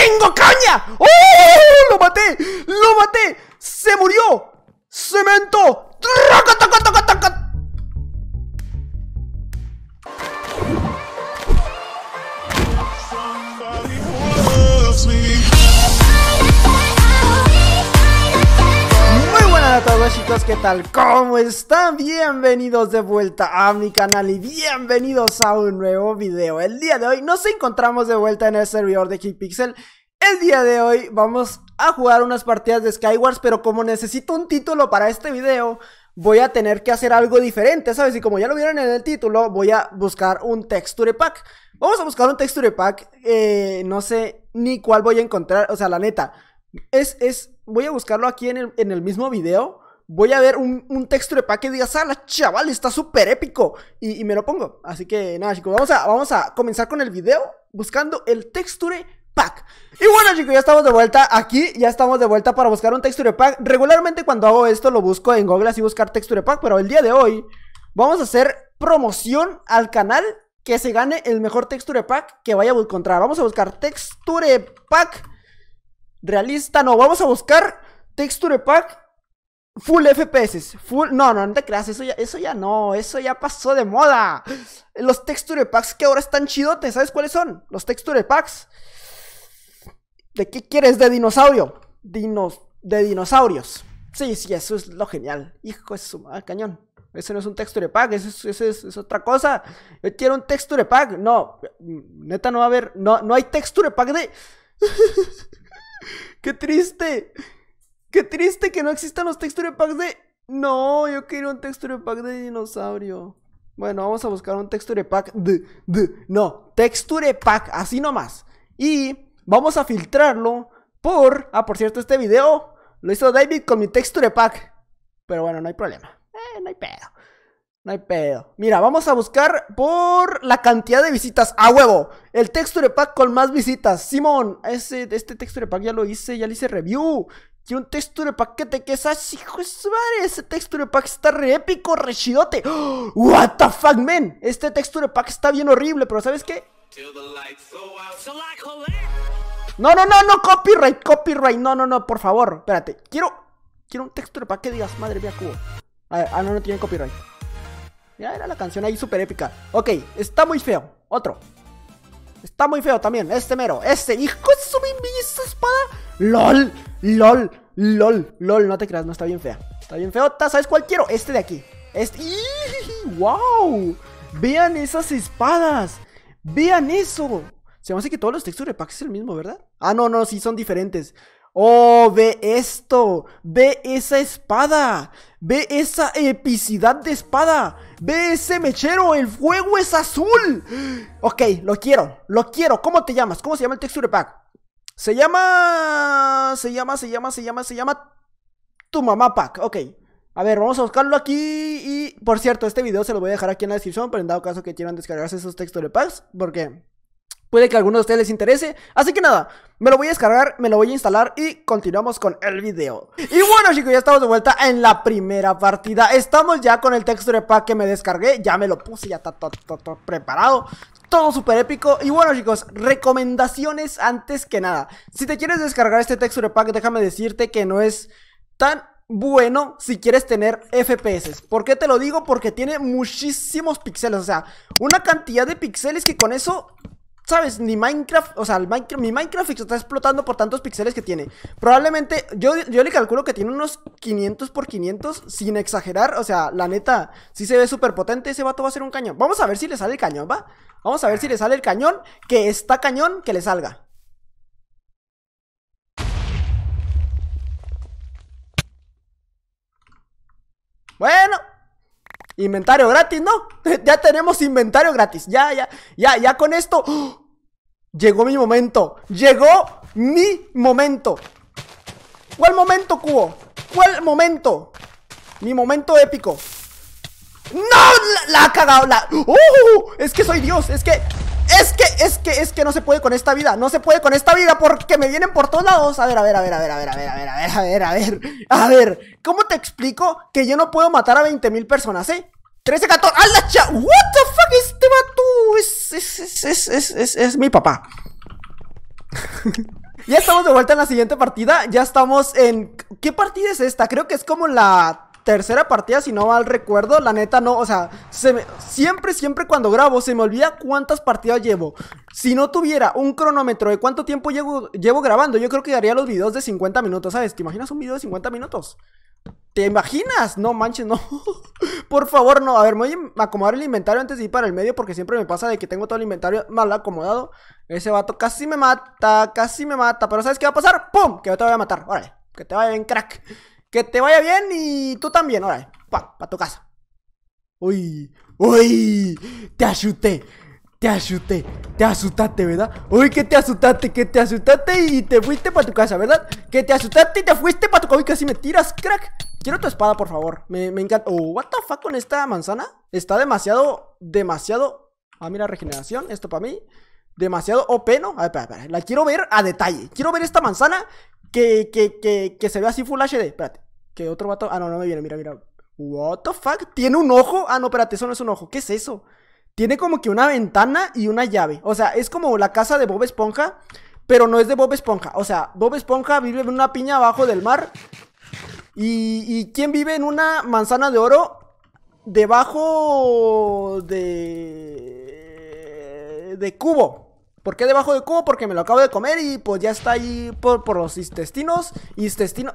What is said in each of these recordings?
tengo caña! ¡Oh! ¡Lo maté! ¡Lo maté! ¡Se murió! ¡Cemento! mentó! chicos, ¿qué tal? ¿Cómo están? Bienvenidos de vuelta a mi canal y bienvenidos a un nuevo video. El día de hoy nos encontramos de vuelta en el servidor de Keypixel. El día de hoy vamos a jugar unas partidas de Skywars, pero como necesito un título para este video, voy a tener que hacer algo diferente, ¿sabes? Y como ya lo vieron en el título, voy a buscar un texture pack. Vamos a buscar un texture pack, eh, no sé ni cuál voy a encontrar, o sea, la neta, es, es, voy a buscarlo aquí en el, en el mismo video, voy a ver un, texture pack que diga ¡Sala, chaval! Está súper épico. Y, me lo pongo. Así que nada, chicos, vamos a, vamos a comenzar con el video buscando el texture pack. Y bueno, chicos, ya estamos de vuelta aquí. Ya estamos de vuelta para buscar un texture pack. Regularmente cuando hago esto lo busco en Google así buscar texture pack. Pero el día de hoy vamos a hacer promoción al canal que se gane el mejor texture pack que vaya a encontrar. Vamos a buscar texture pack realista. No, vamos a buscar texture pack Full FPS, full. No, no, no te creas, eso ya, eso ya no, eso ya pasó de moda. Los texture packs que ahora están chidotes, ¿sabes cuáles son? Los texture packs. ¿De qué quieres? De dinosaurio. Dinos, de dinosaurios. Sí, sí, eso es lo genial. Hijo, es un cañón. Ese no es un texture pack, eso es, otra cosa. Yo quiero un texture pack. No, neta, no va a haber. No, no hay texture pack de. ¡Qué triste! Qué triste que no existan los texture packs de... No, yo quiero un texture pack de dinosaurio. Bueno, vamos a buscar un texture pack de... de no, texture pack, así nomás. Y vamos a filtrarlo por... Ah, por cierto, este video lo hizo David con mi texture pack. Pero bueno, no hay problema. Eh, no hay pedo. No hay pedo. Mira, vamos a buscar por la cantidad de visitas. ¡A huevo! El texture pack con más visitas. Simón, este texture pack ya lo hice, ya le hice review. Quiero un texture pack que te así hijo de madre. Ese texture pack está re épico, re chidote. What the fuck, man. Este texture pack está bien horrible, pero ¿sabes qué? No, no, no, no, copyright, copyright. No, no, no, por favor. Espérate, quiero. Quiero un texture pack que digas, madre mía, cubo. A ver, ah, no, no tiene copyright. Mira, era la canción ahí súper épica. Ok, está muy feo. Otro. Está muy feo también. Este mero. Este. Hijo es su esa espada. LOL. LOL. LOL. LOL. No te creas. No está bien fea. Está bien feota. ¿Sabes cuál quiero? Este de aquí. Este. ¡Wow! Vean esas espadas. Vean eso. Se me hace que todos los texture packs es el mismo, ¿verdad? Ah, no, no, sí, son diferentes. Oh, ve esto. Ve esa espada. Ve esa epicidad de espada. Ve ese mechero, el fuego es azul. Ok, lo quiero, lo quiero. ¿Cómo te llamas? ¿Cómo se llama el texture pack? Se llama... Se llama, se llama, se llama, se llama... Tu mamá pack, ok. A ver, vamos a buscarlo aquí y... Por cierto, este video se lo voy a dejar aquí en la descripción, pero en dado caso que quieran descargarse esos texture packs, porque Puede que a alguno de ustedes les interese. Así que nada, me lo voy a descargar, me lo voy a instalar y continuamos con el video. Y bueno chicos, ya estamos de vuelta en la primera partida. Estamos ya con el texture pack que me descargué. Ya me lo puse, ya está todo, preparado. Todo súper épico. Y bueno chicos, recomendaciones antes que nada. Si te quieres descargar este texture pack, déjame decirte que no es tan bueno si quieres tener FPS. ¿Por qué te lo digo? Porque tiene muchísimos píxeles. O sea, una cantidad de píxeles que con eso ¿sabes? Ni Minecraft, o sea, el Minecraft, mi Minecraft está explotando por tantos píxeles que tiene. Probablemente, yo, le calculo que tiene unos 500 por 500, sin exagerar. O sea, la neta, si se ve súper potente. Ese vato va a ser un cañón. Vamos a ver si le sale el cañón, ¿va? Vamos a ver si le sale el cañón, que está cañón, que le salga. Bueno, inventario gratis, ¿no? ya tenemos inventario gratis. Ya, ya, ya, ya con esto. ¡Oh! Llegó mi momento. Llegó mi momento. ¿Cuál momento, Cubo? ¿Cuál momento? Mi momento épico. ¡No! La, ha cagado. La... Es que soy Dios. Es que. Es que, es que, es que no se puede con esta vida. No se puede con esta vida porque me vienen por todos lados. A ver, a ver, a ver, a ver, a ver, a ver, a ver, a ver, a ver, a ver. A ver, ¿cómo te explico que yo no puedo matar a 20.000 personas, eh? 13, 14. ¡Hala, la cha! ¿What the fuck is es, es, mi papá. ya estamos de vuelta en la siguiente partida. Ya estamos en. ¿Qué partida es esta? Creo que es como la tercera partida, si no mal recuerdo. La neta, no, o sea, siempre, siempre cuando grabo se me olvida cuántas partidas llevo. Si no tuviera un cronómetro de cuánto tiempo llevo, llevo grabando, yo creo que daría los videos de 50 minutos, ¿sabes? ¿Te imaginas un video de 50 minutos? ¿Te imaginas? No manches, no. Por favor, no. A ver, me voy a acomodar el inventario antes de ir para el medio porque siempre me pasa de que tengo todo el inventario mal acomodado. Ese vato casi me mata, casi me mata. Pero ¿sabes qué va a pasar? ¡Pum! Que te voy a matar. Órale. Que te vaya bien, crack. Que te vaya bien y tú también. Órale. ¡Pam! Pa' tu casa. Uy. Uy. Te asusté Te asusté, te asustaste, ¿verdad? Uy, que te asustaste, que te asustaste y te fuiste para tu casa, ¿verdad? Que te asustaste y te fuiste para tu casa casi me tiras, crack Quiero tu espada, por favor. Me, me encanta. Oh, what the fuck con esta manzana? Está demasiado, demasiado. Ah, mira, regeneración. Esto para mí. Demasiado OP, ¿no? A ver, espera, espera. La quiero ver a detalle. Quiero ver esta manzana que, que, que, que se ve así full HD. Espérate. Que otro vato. Ah, no, no me viene. Mira, mira. What the fuck? ¿Tiene un ojo? Ah, no, espérate, eso no es un ojo. ¿Qué es eso? Tiene como que una ventana y una llave. O sea, es como la casa de Bob Esponja, pero no es de Bob Esponja. O sea, Bob Esponja vive en una piña abajo del mar ¿Y, quién vive en una manzana de oro? Debajo de... De cubo. ¿Por qué debajo de cubo? Porque me lo acabo de comer y pues ya está ahí por, los intestinos. Intestino...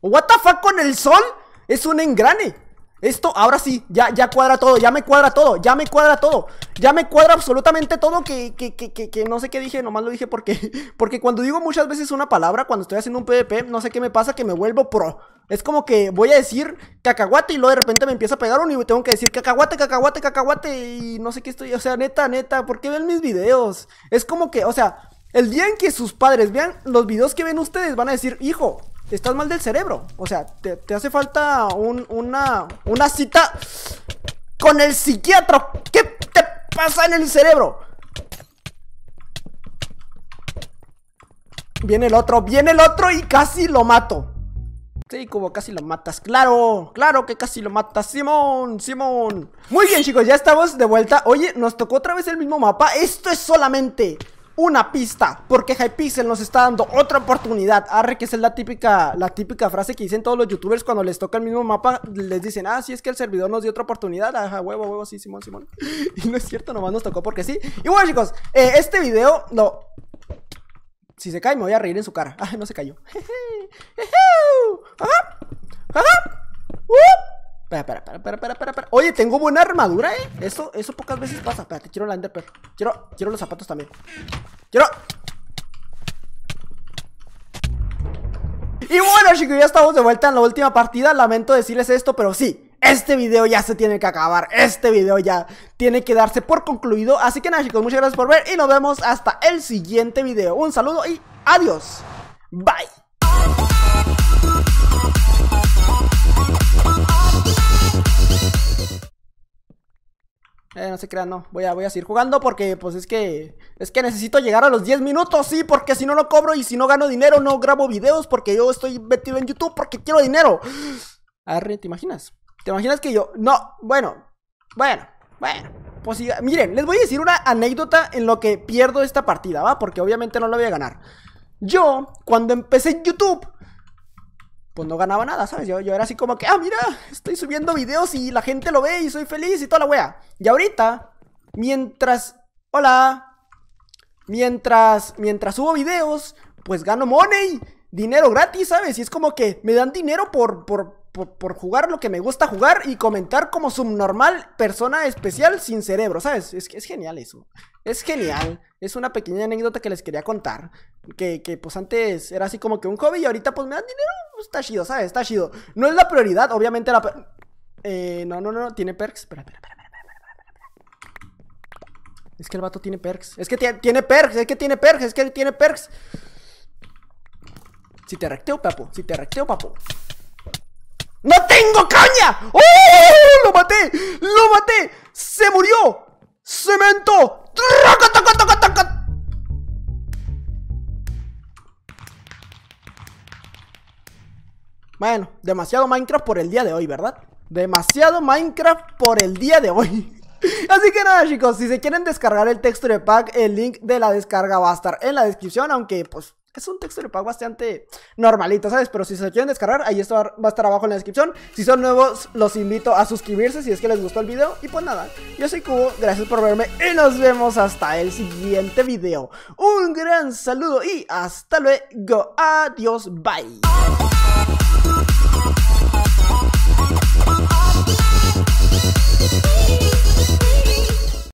¿What con el sol? Es un engrane. Esto, ahora sí, ya, ya cuadra todo, ya me cuadra todo, ya me cuadra todo, ya me cuadra absolutamente todo que, que, que, que, no sé qué dije, nomás lo dije porque, porque cuando digo muchas veces una palabra, cuando estoy haciendo un PvP, no sé qué me pasa que me vuelvo pro. Es como que voy a decir cacahuate y luego de repente me empieza a pegar un y tengo que decir cacahuate, cacahuate, cacahuate y no sé qué estoy, o sea, neta, neta, ¿por qué ven mis videos? Es como que, o sea, el día en que sus padres vean los videos que ven ustedes van a decir, hijo, estás mal del cerebro. O sea, te, hace falta una, una cita con el psiquiatra. ¿Qué te pasa en el cerebro? Viene el otro, viene el otro y casi lo mato. Sí, como casi lo matas. Claro, claro que casi lo matas. Simón, Simón. Muy bien, chicos, ya estamos de vuelta. Oye, nos tocó otra vez el mismo mapa. Esto es solamente una pista, porque Hypixel nos está dando otra oportunidad. Arre, que es la típica, la típica frase que dicen todos los youtubers cuando les toca el mismo mapa, les dicen, ah, sí, es que el servidor nos dio otra oportunidad. Ajá, huevo, huevo, sí, Simón, Simón. Y no es cierto, nomás nos tocó porque sí. Y bueno, chicos, eh, este video no Si se cae, me voy a reír en su cara. Ah, no se cayó. Ajá, ajá. Uh. Espera, espera, espera, espera, espera, Oye, tengo buena armadura, ¿eh? Eso, eso pocas veces pasa. Espérate, quiero la Enderpearl. Quiero, quiero los zapatos también. Quiero. Y bueno chicos, ya estamos de vuelta en la última partida Lamento decirles esto, pero sí Este video ya se tiene que acabar Este video ya tiene que darse por concluido Así que nada chicos, muchas gracias por ver Y nos vemos hasta el siguiente video Un saludo y adiós Bye Eh, no se crean, no. Voy a, voy a seguir jugando porque, pues, es que... Es que necesito llegar a los 10 minutos, sí, porque si no, lo cobro. Y si no gano dinero, no grabo videos porque yo estoy metido en YouTube porque quiero dinero. Arre, ¿te imaginas? ¿Te imaginas que yo...? No, bueno. Bueno, bueno. Pues, miren, les voy a decir una anécdota en lo que pierdo esta partida, ¿va? Porque obviamente no la voy a ganar. Yo, cuando empecé en YouTube pues no ganaba nada, ¿sabes? Yo, yo era así como que, ah, mira, estoy subiendo videos y la gente lo ve y soy feliz y toda la wea. Y ahorita, mientras, hola, mientras, mientras subo videos, pues gano money, dinero gratis, ¿sabes? Y es como que me dan dinero por, por, por, jugar lo que me gusta jugar y comentar como subnormal, persona especial sin cerebro, ¿sabes? Es, es genial eso. Es genial. Es una pequeña anécdota que les quería contar. Que, pues antes era así como que un hobby y ahorita pues me dan dinero. está chido, ¿sabes? Está chido. No es la prioridad, obviamente la... Eh, no, no, no, tiene perks. Espera, espera, espera. Es que el vato tiene perks. Es que tiene perks, es que tiene perks, es que tiene perks. Si te recteo, papo. Si te recteo, papo. ¡No tengo caña! ¡Oh! ¡Lo maté! ¡Lo maté! ¡Se murió! ¡Cemento! Bueno, demasiado Minecraft por el día de hoy, ¿verdad? Demasiado Minecraft por el día de hoy. Así que nada chicos, si se quieren descargar el texture pack, el link de la descarga va a estar en la descripción, aunque pues es un texto de pago bastante normalito, ¿sabes? Pero si se quieren descargar, ahí esto va a estar abajo en la descripción. Si son nuevos, los invito a suscribirse si es que les gustó el video. Y pues nada, yo soy Cubo, gracias por verme y nos vemos hasta el siguiente video. Un gran saludo y hasta luego. Adiós, bye.